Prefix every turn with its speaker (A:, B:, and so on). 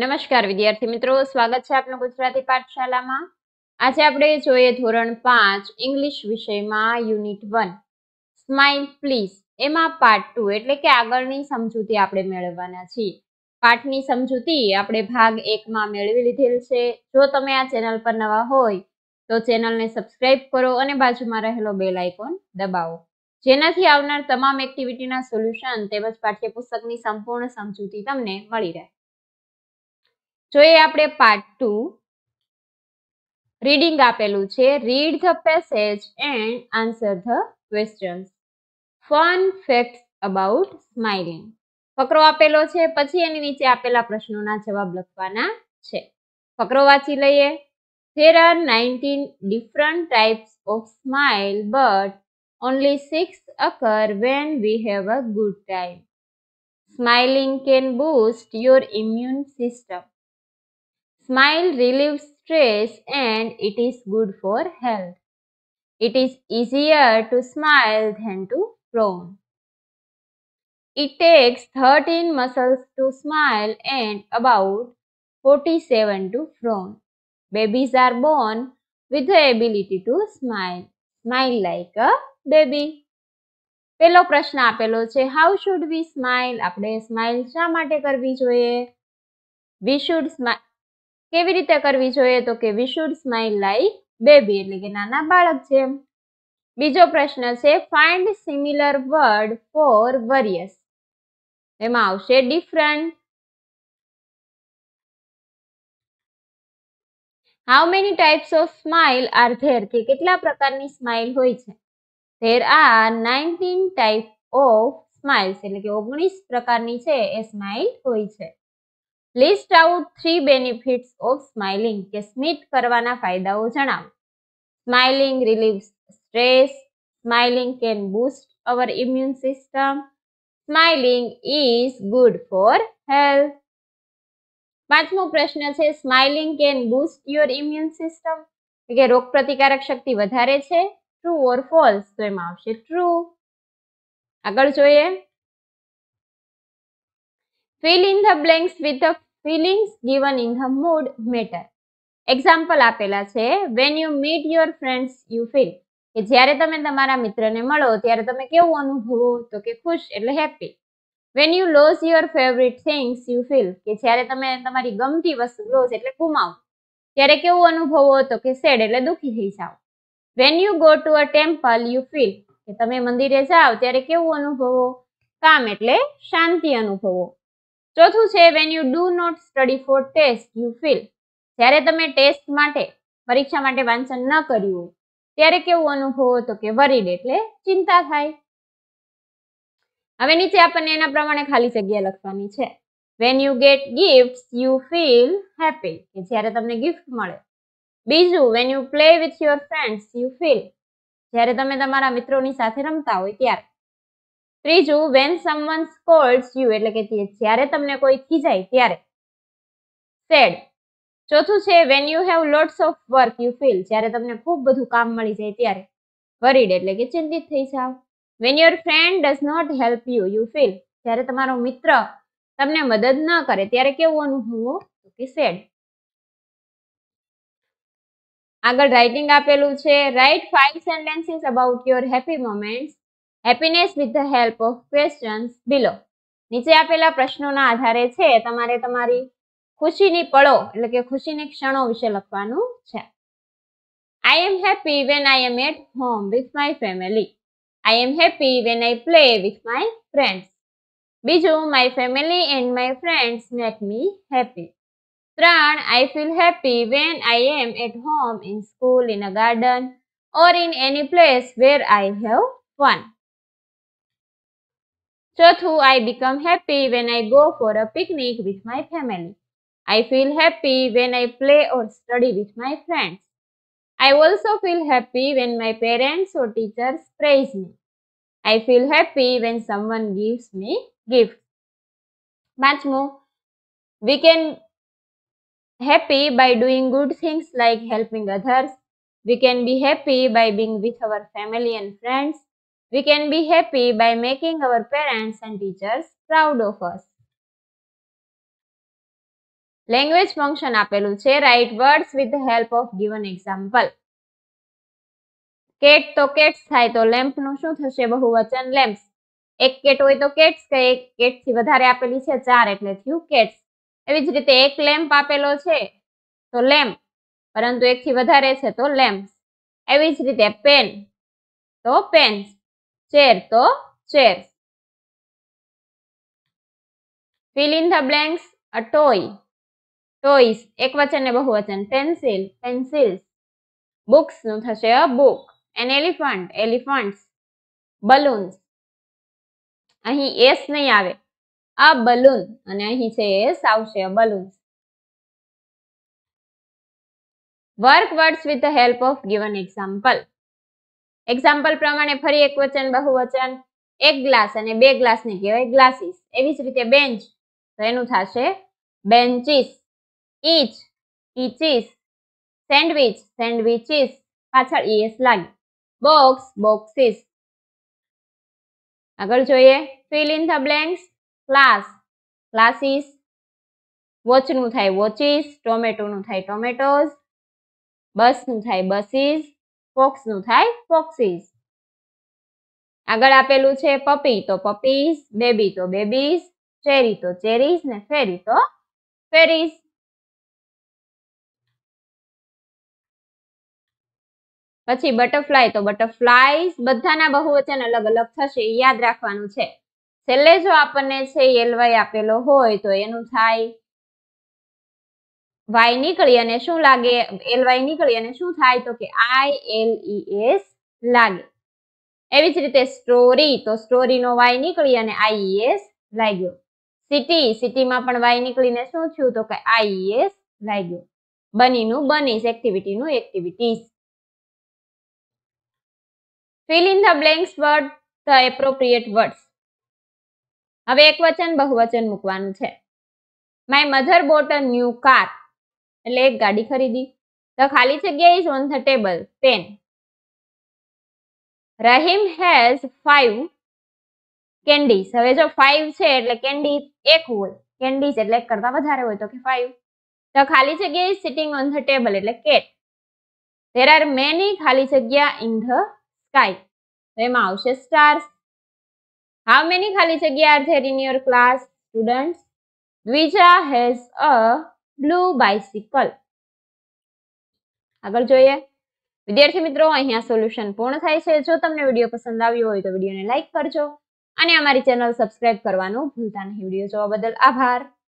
A: નમસ્કાર વિદ્યાર્થી મિત્રો સ્વાગત છે આપનું ગુજરાતી પાઠશાલામાં આજે આપણે જોઈએ ધોરણ પાંચ ઇંગ્લિશ વિષયમાં યુનિટ વન સ્માઇલ પ્લીઝ એમાં પાર્ટ ટુ એટલે કે આગળની સમજૂતી આપણે મેળવવાના છીએ પાઠની સમજૂતી આપણે ભાગ એકમાં મેળવી લીધેલ છે જો તમે આ ચેનલ પર નવા હોય તો ચેનલને સબસ્ક્રાઇબ કરો અને બાજુમાં રહેલો બેલ આઇકોન દબાવો જેનાથી આવનાર તમામ એક્ટિવિટીના સોલ્યુશન તેમજ પાઠ્યપુસ્તકની સંપૂર્ણ સમજૂતી તમને મળી રહે જોઈએ આપણે પાર્ટ ટુ રીડિંગ આપેલું છે read the passage and answer the questions fun fact about smiling ફકરો આપેલો છે પછી એની નીચે આપેલા પ્રશ્નોના જવાબ લખવાના છે ફકરો વાંચી લઈએ There are 19 different types of smile, but only 6 occur when we have a good time. Smiling can boost your immune system. Smile relieves stress and it is good for health. It is easier to smile than to frown. It takes 13 muscles to smile and about 47 to frown. Babies are born with the ability to smile. Smile like a baby. પહેલો પ્રશ્ન આપેલો છે how should we smile આપણે smile શા માટે કરવી જોઈએ we should કેવી રીતે કરવી જોઈએ તો કે we should smile like baby એટલે કે નાના બાળક છે બીજો પ્રશ્ન છે find similar word for various એમાં આવશે different how many types of smile are there કે કેટલા પ્રકારની સ્માઇલ હોય છે there are nineteen type of smiles એટલે કે ઓગણીસ પ્રકારની છે એ સ્માઇલ હોય છે list out three benefits of smiling કે સ્મિત કરવાના ફાયદાઓ જણાવો smiling relief stress smiling can boost hour immune system smiling is good for health પાંચમો પ્રશ્ન છે smiling can boost your immune system કે રોગ પ્રતિકારક શક્તિ વધારે છે ટ્રુ ઓર ફોલ્સ તો એમાં આવશે ટ્રુ આગળ જોઈએ fill in the blanks with the feelings given in the mood matter example આપેલા છે when you meet your friends you feel કે જ્યારે તમે તમારા મિત્રને મળો ત્યારે તમે કેવું અનુભવો તો કે ખુશ એટલે happy when you lose your favourite things you feel કે જ્યારે તમે તમારી ગમતી વસ્તુ લોઝ એટલે ગુમાવો ત્યારે કેવું અનુભવો તો કે સેડ એટલે દુઃખી થઈ જાઓ when you go to a temple you feel કે તમે મંદિરે જાઓ ત્યારે કેવું અનુભવો કામ એટલે શાંતિ અનુભવો ચોથું છે when you do not study for test you feel જ્યારે તમે ટેસ્ટ માટે પરીક્ષા માટે વાંચન ન કર્યું હોય ત્યારે કેવું અનુભવો તો કે વરીડ એટલે ચિંતા થાય હવે નીચે આપણને એના પ્રમાણે ખાલી જગ્યા લખવાની છે when you get gift you feel happy કે જ્યારે તમને ગિફ્ટ મળે બીજું when you play with your friends you feel જ્યારે તમે તમારા મિત્રોની સાથે રમતા હોય ત્યારે ત્રીજું વેન સમવન સ્કોર્સ યુ એટલે કે જ્યારે તમને કોઈ ખીજાય ત્યારે સેડ ચોથું છે when you have lots of work you feel જ્યારે તમને ખૂબ બધું કામ મળી જાય ત્યારે વરીડ એટલે કે ચિંતિત થઈ જાવ when your friend does not help you you feel જ્યારે તમારો મિત્ર તમને મદદ ન કરે ત્યારે કેવું અનુભવો કે સેડ આગળ રાઇટિંગ આપેલું છે write five sentences about your happy moments happiness with the help of questions below નીચે આપેલા પ્રશ્નોના આધારે છે તમારે તમારી ખુશીની પળો એટલે કે ખુશીની ક્ષણો વિશે લખવાનું છે I am happy when I am at home with my family I am happy when I play with my friends બીજું my family and my friends make me happy ત્રણ I feel happy when I am at home in school in a garden or in any place where I have fun Chathu, I become happy when I go for a picnic with my family. I feel happy when I play or study with my friends. I also feel happy when my parents or teachers praise me. I feel happy when someone gives me gifts. Much more, we can happy by doing good things like helping others. We can be happy by being with our family and friends. We can be happy by making our parents and teachers proud of us. Language function આપેલું છે write words with help of given example cat તો cats થાય તો lamp નું શું થશે બહુવચન lamps એક કેટ હોય તો કેટ્સ કે એક કેટ થી વધારે આપેલી છે ચાર એટલે થયું કેટ્સ એવી જ રીતે એક લેમ્પ આપેલો છે તો લેમ્પ પરંતુ એક થી વધારે છે તો લેમ્પ્સ એવી જ રીતે પેન તો પેન્સ chair તો chairs. Fill in the blanks. A toy. Toys. એકવચન ને બહુવચન. Pencil. Pencils. Books નું થશે a book. An elephant. Elephants. Balloons. અહીં એસ નહીં આવે આ બલૂન અને અહીં છે એસ આવશે balloons work words with the help of given example example પ્રમાણે ફરી એક વચન બહુવચન એક ગ્લાસ અને બે ગ્લાસને કહેવાય ગ્લાસીસ એવી જ રીતે બેન્ચ તો એનું થશે benches each eaches sandwich sandwiches પાછળ ઈએસ લાગે બોક્સ બોક્સીસ આગળ જોઈએ fill in the blanks class classes વોચનું થાય વોચીસ ટોમેટોનું થાય ટોમેટોઝ બસનું થાય બસીસ ફોક્સનું થાય ફોક્સીસ આગળ આપેલું છે પપી તો પપીસ બેબી તો બેબીસ ચેરી તો ચેરીસ ને ફેરી તો ફેરીસ પછી બટરફ્લાય તો બટરફ્લાય બધાના બહુવચન અલગ અલગ થશે યાદ રાખવાનું છે છેલ્લે જો આપણને છે એલવાય આપેલો હોય તો એનું થાય વાય નીકળી અને શું લાગે એલ વાય નીકળી અને શું થાય તો કે આઈ એલ ઈ એસ લાગે એવી જ રીતે સ્ટોરી તો સ્ટોરીનો વાય નીકળી અને આઈ એસ લાગ્યો સિટી સિટીમાં પણ વાય નીકળીને શું થયું તો કે આઈ એસ લાગ્યો બનીનું બનીશ એક્ટિવિટીનું activities fill in the blanks word the appropriate words હવે એક વચન બહુવચન મૂકવાનું છે my mother bought a new car એટલે એક ગાડી ખરીદી ધ ખાલી જગ્યા is on the table pen Rahim has five candies હવે જો ફાઈવ છે એટલે કેન્ડી એક હોય કેન્ડીઝ એટલે એક કરતા વધારે હોય તો કે ફાઈવ ધ ખાલી જગ્યા is sitting on the table એટલે કેટ ધેર આર મેની ખાલી જગ્યા ઇન ધ સ્કાય એમાં આવશે સ્ટાર્સ હાઉ મેની ખાલી જગ્યા are there in your class student Dwija has a blue bicycle આગળ જોઈએ વિદ્યાર્થી મિત્રો અહીંયા સોલ્યુશન પૂર્ણ થાય છે જો તમને વિડીયો પસંદ આવ્યો હોય તો વિડીયોને લાઇક કરજો અને અમારી ચેનલ સબસ્ક્રાઇબ કરવાનું ભૂલતા નહીં વિડીયો જોવા બદલ આભાર